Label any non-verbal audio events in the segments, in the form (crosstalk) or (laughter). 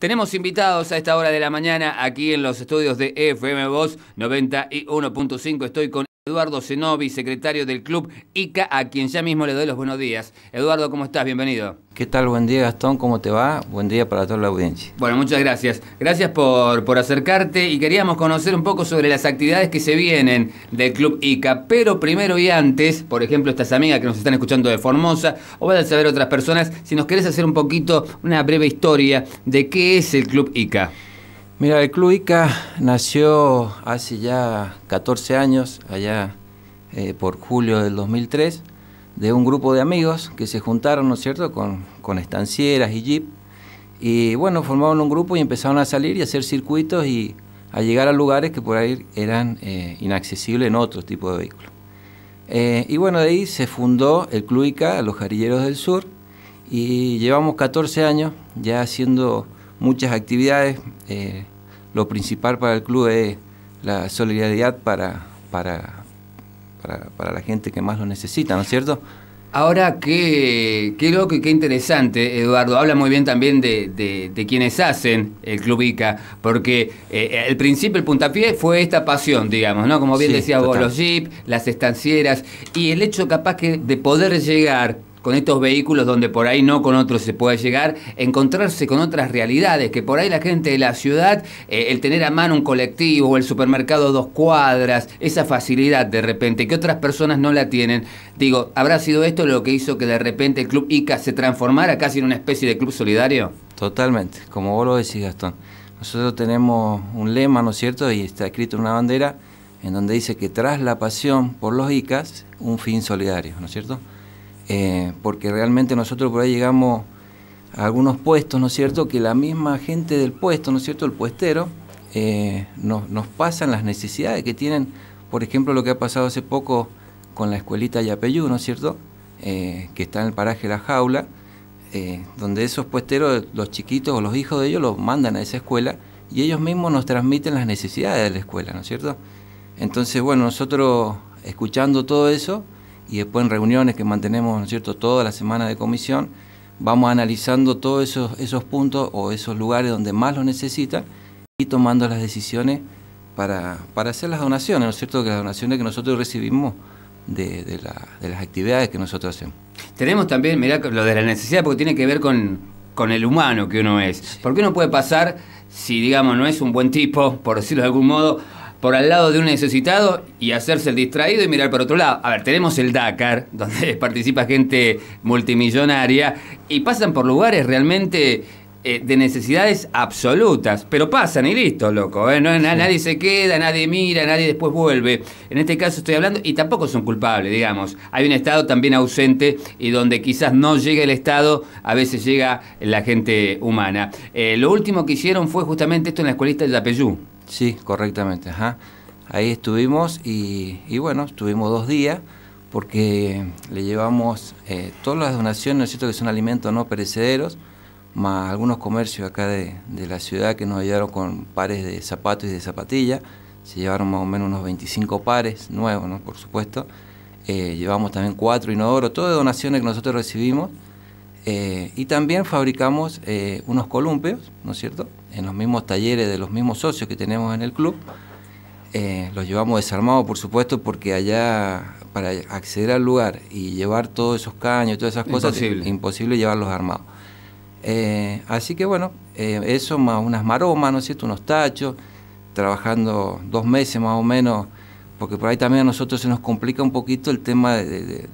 Tenemos invitados a esta hora de la mañana aquí en los estudios de FM Voz 91.5. Estoy con Eduardo Zenobi, secretario del club ICA, a quien ya mismo le doy los buenos días. Eduardo, ¿cómo estás? Bienvenido. ¿Qué tal? Buen día, Gastón. ¿Cómo te va? Buen día para toda la audiencia. Bueno, muchas gracias. Gracias por, por acercarte y queríamos conocer un poco sobre las actividades que se vienen del Club ICA. Pero primero y antes, por ejemplo, estas amigas que nos están escuchando de Formosa o van a saber otras personas, si nos querés hacer un poquito una breve historia de qué es el Club ICA. Mira, el Club ICA nació hace ya 14 años, allá eh, por julio del 2003, de un grupo de amigos que se juntaron, ¿no es cierto?, con, estancieras y jeep. Y bueno, formaron un grupo y empezaron a salir y a hacer circuitos y a llegar a lugares que por ahí eran eh, inaccesibles en otro tipo de vehículos. Eh, y bueno, de ahí se fundó el Club ICA, Los Jarilleros del Sur, y llevamos 14 años ya haciendo muchas actividades lo principal para el club es la solidaridad para, para, para, la gente que más lo necesita, ¿no es cierto? Ahora, qué, qué loco y qué interesante, Eduardo. Habla muy bien también de, quienes hacen el Club ICA, porque el eh, principio el puntapié fue esta pasión, digamos, ¿no? Como bien decía decías vos, los jeep, las estancieras, y el hecho capaz que de poder llegar con estos vehículos donde por ahí no con otros se puede llegar, encontrarse con otras realidades, que por ahí la gente de la ciudad, eh, el tener a mano un colectivo o el supermercado dos cuadras, esa facilidad de repente, que otras personas no la tienen. Digo, ¿habrá sido esto lo que hizo que de repente el Club ICA se transformara casi en una especie de club solidario? Totalmente, como vos lo decís Gastón. Nosotros tenemos un lema, ¿no es cierto? Y está escrito en una bandera en donde dice que tras la pasión por los ICAs, un fin solidario, ¿no es cierto? Eh, porque realmente nosotros por ahí llegamos a algunos puestos, ¿no es cierto?, que la misma gente del puesto, ¿no es cierto?, el puestero, eh, nos, pasan las necesidades que tienen, por ejemplo, lo que ha pasado hace poco con la escuelita Yapeyú, ¿no es cierto?, eh, que está en el paraje La Jaula, donde esos puesteros, los chiquitos o los hijos de ellos, los mandan a esa escuela y ellos mismos nos transmiten las necesidades de la escuela, ¿no es cierto? Entonces, bueno, nosotros escuchando todo eso, y después en reuniones que mantenemos, ¿no es cierto?, toda la semana de comisión, vamos analizando todos esos, esos puntos o esos lugares donde más lo necesitan y tomando las decisiones para, hacer las donaciones, ¿no es cierto?, que las donaciones que nosotros recibimos de, las actividades que nosotros hacemos. Tenemos también, mirá, lo de la necesidad, porque tiene que ver con, el humano que uno es. ¿Por Porque no puede pasar, si digamos no es un buen tipo, por decirlo de algún modo, por al lado de un necesitado y hacerse el distraído y mirar por otro lado. A ver, tenemos el Dakar, (laughs) donde participa gente multimillonaria y pasan por lugares realmente eh, de necesidades absolutas, pero pasan y listo, loco. ¿eh? Nadie se queda, nadie mira, nadie después vuelve. En este caso estoy hablando y tampoco son culpables, digamos. Hay un Estado también ausente y donde quizás no llega el Estado, a veces llega la gente humana. Eh, lo último que hicieron fue justamente esto en la escuelita de Yapeyú. Sí, correctamente, ajá. Ahí estuvimos y, bueno, estuvimos dos días porque le llevamos eh, todas las donaciones, ¿no es cierto?, que son alimentos no perecederos, más algunos comercios acá de, la ciudad que nos ayudaron con pares de zapatos y de zapatillas, se llevaron más o menos unos 25 pares nuevos, ¿no?, por supuesto. Eh, llevamos también cuatro inodoros, todo de donaciones que nosotros recibimos. Eh, y también fabricamos unos columpios, ¿no es cierto?, en los mismos talleres de los mismos socios que tenemos en el club. Eh, los llevamos desarmados, por supuesto, porque allá para acceder al lugar y llevar todos esos caños, todas esas cosas, imposible, es imposible llevarlos armados. Eh, así que bueno, eh, eso más unas maromas, ¿no es cierto? Unos tachos, trabajando dos meses más o menos porque por ahí también a nosotros se nos complica un poquito el tema de,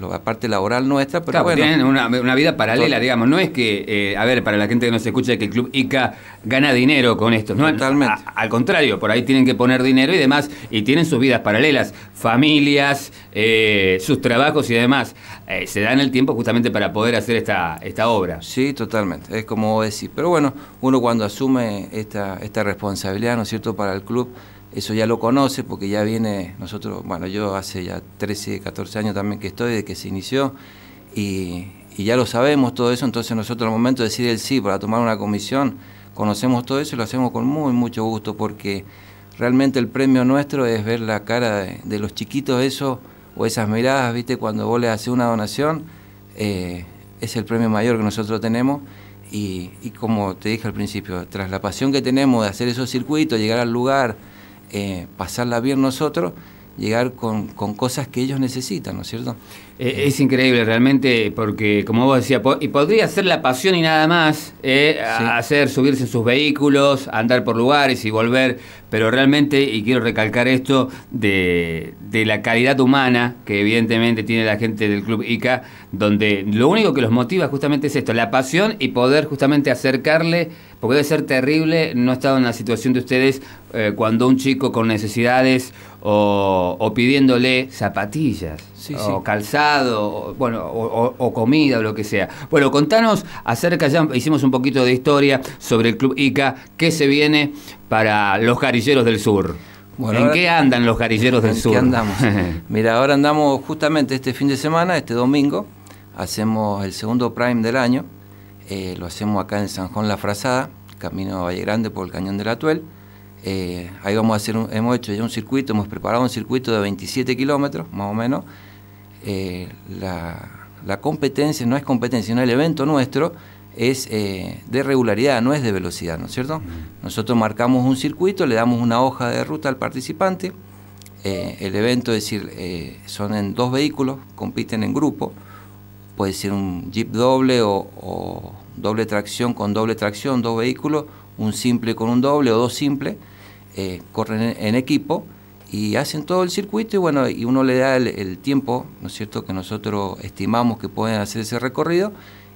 la parte laboral nuestra, pero Tienen una, vida paralela, digamos. No es que, eh, a ver, para la gente que nos escucha, que el Club ICA gana dinero con esto. ¿no? Totalmente. al contrario, por ahí tienen que poner dinero y demás, y tienen sus vidas paralelas, familias, eh, sus trabajos y demás. Eh, se dan el tiempo justamente para poder hacer esta, esta obra. Sí, totalmente. Es como decir. Pero bueno, uno cuando asume esta, esta responsabilidad, ¿no es cierto?, para el club eso ya lo conoce porque ya viene, nosotros, bueno, yo hace ya 13, 14 años también que estoy, de que se inició, y, ya lo sabemos todo eso, entonces nosotros al momento de decir el sí para tomar una comisión, conocemos todo eso y lo hacemos con muy, mucho gusto porque realmente el premio nuestro es ver la cara de, los chiquitos eso o esas miradas, viste, cuando vos le haces una donación, eh, es el premio mayor que nosotros tenemos. Y, y como te dije al principio, tras la pasión que tenemos de hacer esos circuitos, llegar al lugar, eh, pasarla bien nosotros, llegar con, cosas que ellos necesitan, ¿no es cierto? Eh, es increíble realmente porque, como vos decías, y podría ser la pasión y nada más, eh, hacer, subirse en sus vehículos, andar por lugares y volver, pero realmente, y quiero recalcar esto, de, de la calidad humana que evidentemente tiene la gente del Club ICA, donde lo único que los motiva justamente es esto, la pasión y poder justamente acercarle porque debe ser terrible, no estar en la situación de ustedes, eh, cuando un chico con necesidades o, pidiéndole zapatillas o calzado, o, bueno, o, comida o lo que sea. Bueno, contanos acerca, ya hicimos un poquito de historia sobre el Club ICA, ¿qué se viene para los carilleros del sur? ¿En qué andan los carilleros del sur? andamos? (laughs) Mira, ahora andamos justamente este fin de semana, este domingo, hacemos el segundo prime del año eh, lo hacemos acá en San Juan La Frazada, camino a Valle Grande por el Cañón de Atuel. Eh, ahí vamos a hacer un, hemos hecho ya un circuito, hemos preparado un circuito de 27 kilómetros, más o menos. Eh, la, competencia no es competencia, sino el evento nuestro es eh, de regularidad, no es de velocidad, ¿no es cierto? Nosotros marcamos un circuito, le damos una hoja de ruta al participante. el evento, es decir, son en dos vehículos, compiten en grupo puede ser un jeep doble o, doble tracción con doble tracción, dos vehículos, un simple con un doble o dos simples, eh, corren en, equipo y hacen todo el circuito y bueno, y uno le da el, tiempo, ¿no es cierto?, que nosotros estimamos que pueden hacer ese recorrido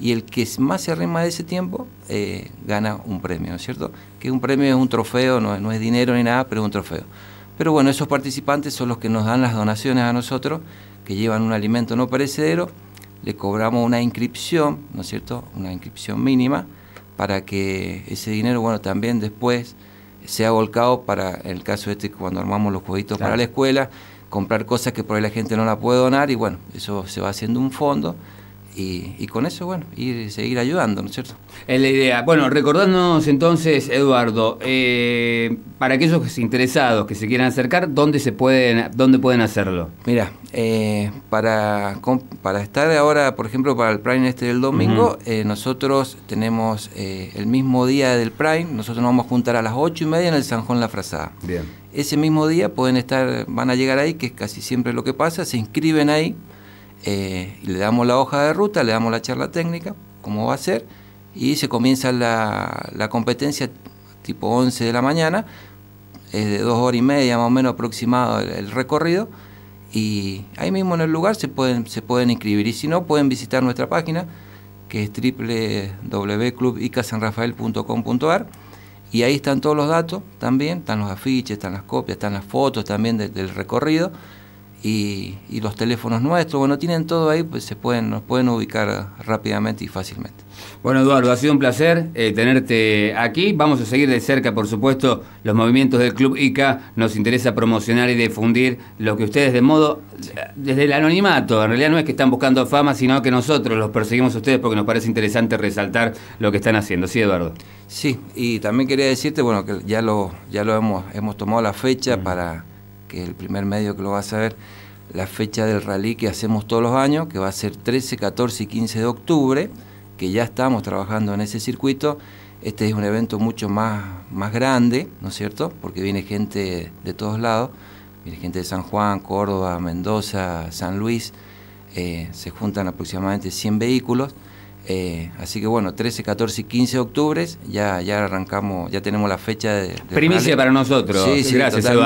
y el que más se arrima de ese tiempo eh, gana un premio, ¿no es cierto? Que un premio es un trofeo, no, no es dinero ni nada, pero es un trofeo. Pero bueno, esos participantes son los que nos dan las donaciones a nosotros, que llevan un alimento no perecedero le cobramos una inscripción, ¿no es cierto? Una inscripción mínima para que ese dinero, bueno, también después sea volcado para el caso este cuando armamos los jueguitos para la escuela, comprar cosas que por ahí la gente no la puede donar y bueno, eso se va haciendo un fondo y, con eso, bueno, ir, seguir ayudando, ¿no es cierto? Es la idea. Bueno, recordándonos entonces, Eduardo, eh, para aquellos interesados que se quieran acercar, ¿dónde, se pueden, dónde pueden hacerlo? Mira, eh, para, para estar ahora, por ejemplo, para el Prime este del domingo, eh, nosotros tenemos el mismo día del Prime, nosotros nos vamos a juntar a las ocho y media en el San Juan La Frazada. Bien. Ese mismo día pueden estar, van a llegar ahí, que es casi siempre lo que pasa, se inscriben ahí eh, le damos la hoja de ruta, le damos la charla técnica, cómo va a ser, y se comienza la, competencia tipo 11 de la mañana, es de dos horas y media más o menos aproximado el, recorrido, y ahí mismo en el lugar se pueden, inscribir, y si no, pueden visitar nuestra página, que es www.clubicasanrafael.com.ar y ahí están todos los datos también, están los afiches, están las copias, están las fotos también del recorrido y, los teléfonos nuestros, bueno, tienen todo ahí, pues se pueden, nos pueden ubicar rápidamente y fácilmente. Bueno, Eduardo, ha sido un placer eh, tenerte aquí. Vamos a seguir de cerca, por supuesto, los movimientos del Club ICA. Nos interesa promocionar y difundir lo que ustedes de modo, desde el anonimato, en realidad no es que están buscando fama, sino que nosotros los perseguimos a ustedes porque nos parece interesante resaltar lo que están haciendo. ¿Sí, Eduardo? Sí, y también quería decirte, bueno, que ya lo, ya lo hemos, hemos tomado la fecha mm. para que es el primer medio que lo va a saber, la fecha del rally que hacemos todos los años, que va a ser 13, 14 y 15 de octubre, que ya estamos trabajando en ese circuito. Este es un evento mucho más, más grande, ¿no es cierto? Porque viene gente de todos lados, viene gente de San Juan, Córdoba, Mendoza, San Luis, eh, se juntan aproximadamente 100 vehículos eh, así que bueno, 13, 14 y 15 de octubre ya, ya arrancamos, ya tenemos la fecha de. Primicia para nosotros. Sí, sí, gracias eh,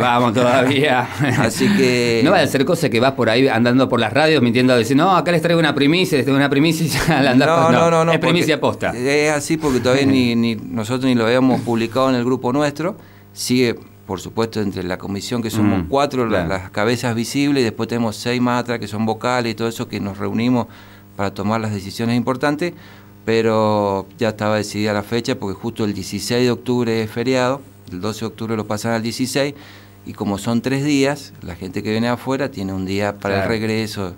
vamos todavía. (laughs) así que. No va a ser cosa que vas por ahí andando por las radios mintiendo, decir, no, acá les traigo una primicia, les traigo una primicia (laughs) no, no, no, Es primicia posta. Es así porque todavía (laughs) ni, nosotros ni lo habíamos publicado en el grupo nuestro. Sigue por supuesto, entre la comisión, que somos mm, cuatro, las, cabezas visibles, y después tenemos seis más que son vocales y todo eso, que nos reunimos para tomar las decisiones importantes, pero ya estaba decidida la fecha porque justo el 16 de octubre es feriado, el 12 de octubre lo pasan al 16 y como son tres días, la gente que viene afuera tiene un día para el regreso,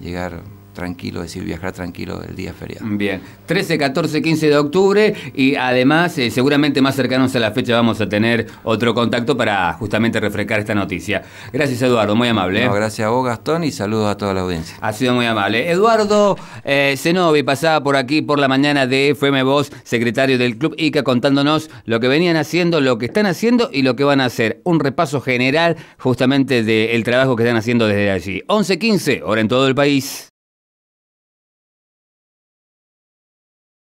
llegar tranquilo, es decir, viajar tranquilo el día feriado. Bien, 13, 14, 15 de octubre y además eh, seguramente más cercanos a la fecha vamos a tener otro contacto para justamente refrescar esta noticia. Gracias Eduardo, muy amable. Eh. gracias a vos Gastón y saludos a toda la audiencia. Ha sido muy amable. Eduardo eh, Zenobi pasaba por aquí por la mañana de FM Voz, secretario del Club ICA, contándonos lo que venían haciendo, lo que están haciendo y lo que van a hacer. Un repaso general justamente del trabajo que están haciendo desde allí. 11-15, hora en todo el país.